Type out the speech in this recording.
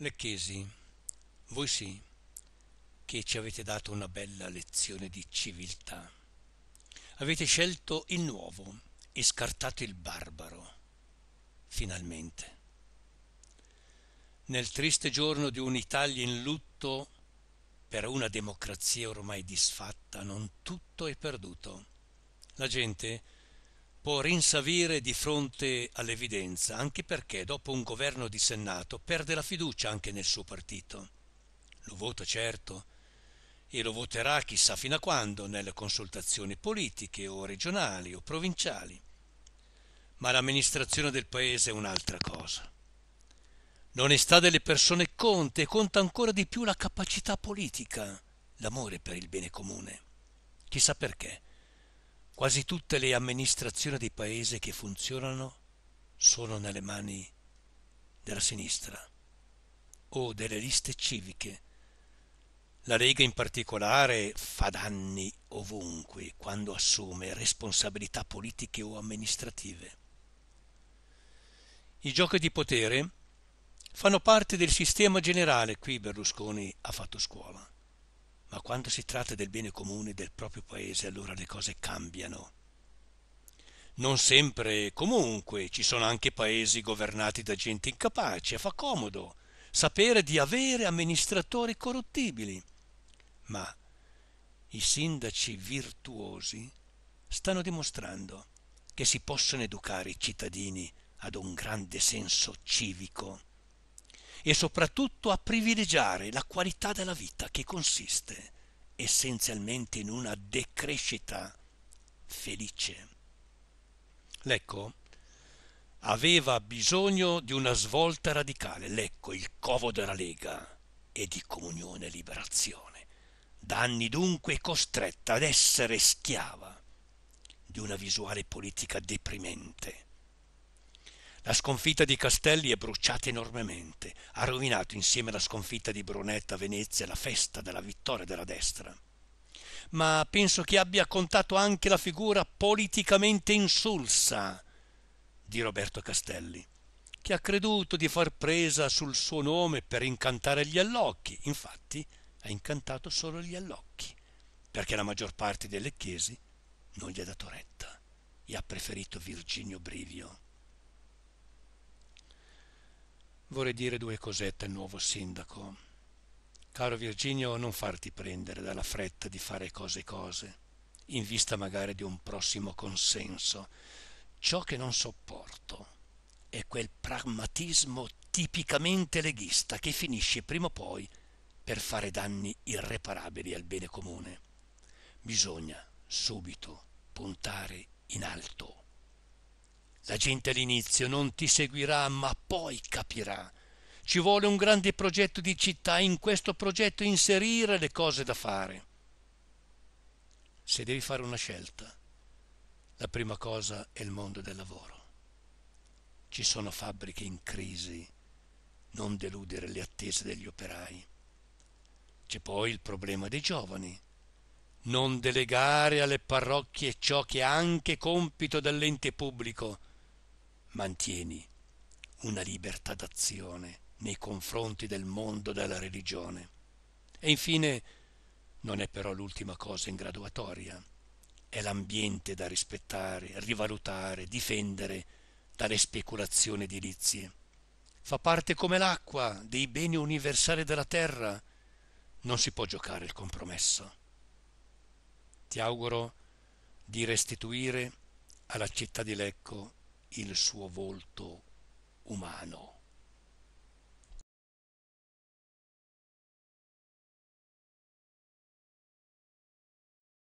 Lecchesi, voi sì che ci avete dato una bella lezione di civiltà. Avete scelto il nuovo e scartato il barbaro, finalmente. Nel triste giorno di un'Italia in lutto per una democrazia ormai disfatta, non tutto è perduto. La gente può rinsavire di fronte all'evidenza, anche perché dopo un governo dissennato perde la fiducia anche nel suo partito. Lo vota certo e lo voterà chissà fino a quando nelle consultazioni politiche o regionali o provinciali. Ma l'amministrazione del paese è un'altra cosa. L'onestà delle persone conta e conta ancora di più la capacità politica, l'amore per il bene comune. Chissà perché Quasi tutte le amministrazioni di paese che funzionano sono nelle mani della sinistra o delle liste civiche. La Lega in particolare fa danni ovunque quando assume responsabilità politiche o amministrative. I giochi di potere fanno parte del sistema generale, qui Berlusconi ha fatto scuola ma quando si tratta del bene comune del proprio paese allora le cose cambiano. Non sempre, comunque, ci sono anche paesi governati da gente incapace, fa comodo sapere di avere amministratori corruttibili. Ma i sindaci virtuosi stanno dimostrando che si possono educare i cittadini ad un grande senso civico e soprattutto a privilegiare la qualità della vita che consiste essenzialmente in una decrescita felice. Lecco aveva bisogno di una svolta radicale, Lecco il covo della Lega e di comunione e liberazione. Da anni dunque costretta ad essere schiava di una visuale politica deprimente la sconfitta di Castelli è bruciata enormemente, ha rovinato insieme alla sconfitta di Brunetta a Venezia la festa della vittoria della destra. Ma penso che abbia contato anche la figura politicamente insulsa di Roberto Castelli, che ha creduto di far presa sul suo nome per incantare gli allocchi. Infatti ha incantato solo gli allocchi, perché la maggior parte delle chiesi non gli ha dato retta e ha preferito Virginio Brivio. vorrei dire due cosette al nuovo sindaco. Caro Virginio, non farti prendere dalla fretta di fare cose cose, in vista magari di un prossimo consenso. Ciò che non sopporto è quel pragmatismo tipicamente leghista che finisce prima o poi per fare danni irreparabili al bene comune. Bisogna subito puntare in alto. La gente all'inizio non ti seguirà, ma poi capirà. Ci vuole un grande progetto di città e in questo progetto inserire le cose da fare. Se devi fare una scelta, la prima cosa è il mondo del lavoro. Ci sono fabbriche in crisi, non deludere le attese degli operai. C'è poi il problema dei giovani. Non delegare alle parrocchie ciò che è anche compito dell'ente pubblico, mantieni una libertà d'azione nei confronti del mondo della religione. E infine, non è però l'ultima cosa in graduatoria, è l'ambiente da rispettare, rivalutare, difendere dalle speculazioni edilizie. Fa parte come l'acqua dei beni universali della terra. Non si può giocare il compromesso. Ti auguro di restituire alla città di Lecco il suo volto umano.